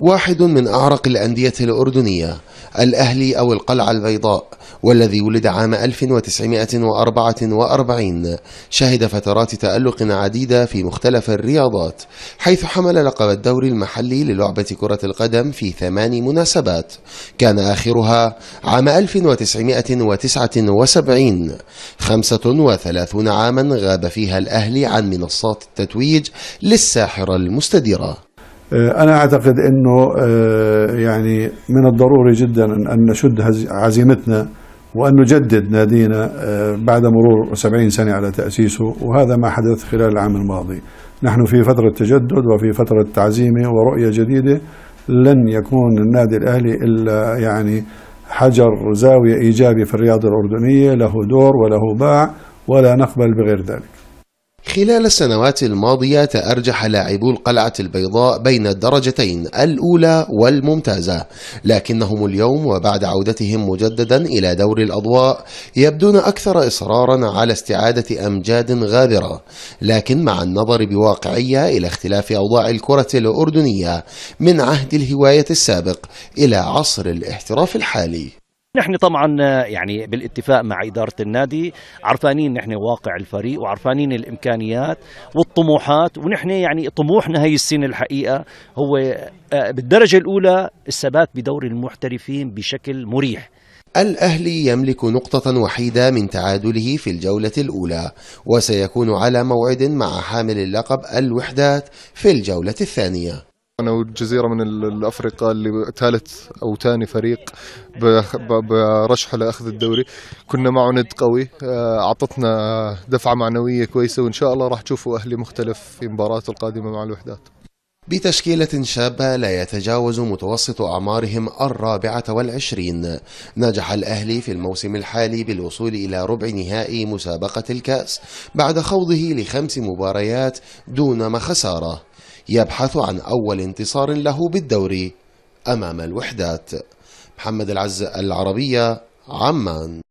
واحد من أعرق الأندية الأردنية الأهلي أو القلعة البيضاء والذي ولد عام 1944 شهد فترات تألق عديدة في مختلف الرياضات حيث حمل لقب الدوري المحلي للعبة كرة القدم في ثمان مناسبات كان آخرها عام 1979 35 عاما غاب فيها الأهلي عن منصات التتويج للساحرة المستديرة آه، أنا أعتقد أنه آه، يعني من الضروري جدا أن نشد عزيمتنا وأن نجدد نادينا آه، بعد مرور 70 سنة على تأسيسه وهذا ما حدث خلال العام الماضي نحن في فترة تجدد وفي فترة تعزيمة ورؤية جديدة لن يكون النادي الأهلي إلا يعني حجر زاوية إيجابي في الرياضة الأردنية له دور وله باع ولا نقبل بغير ذلك خلال السنوات الماضية تأرجح لاعبو القلعة البيضاء بين الدرجتين الأولى والممتازة لكنهم اليوم وبعد عودتهم مجددا إلى دور الأضواء يبدون أكثر إصرارا على استعادة أمجاد غابرة لكن مع النظر بواقعية إلى اختلاف أوضاع الكرة الأردنية من عهد الهواية السابق إلى عصر الاحتراف الحالي نحن طبعا آه، يعني بالاتفاق مع إدارة النادي عرفانين نحن واقع الفريق وعرفانين الإمكانيات والطموحات ونحن يعني طموحنا هي السنة الحقيقة هو آه، بالدرجة الأولى الثبات بدور المحترفين بشكل مريح الأهلي يملك نقطة وحيدة من تعادله في الجولة الأولى وسيكون على موعد مع حامل اللقب الوحدات في الجولة الثانية أنا والجزيرة من الأفريقا اللي ثالث أو ثاني فريق برشحه لأخذ الدوري كنا معه ند قوي آه، أعطتنا دفعة معنوية كويسة وإن شاء الله راح تشوفوا أهلي مختلف في مباراته القادمة مع الوحدات بتشكيلة شابة لا يتجاوز متوسط أعمارهم الرابعة والعشرين نجح الأهلي في الموسم الحالي بالوصول إلى ربع نهائي مسابقة الكأس بعد خوضه لخمس مباريات دون خسارة يبحث عن أول انتصار له بالدوري أمام الوحدات محمد العز العربية عمان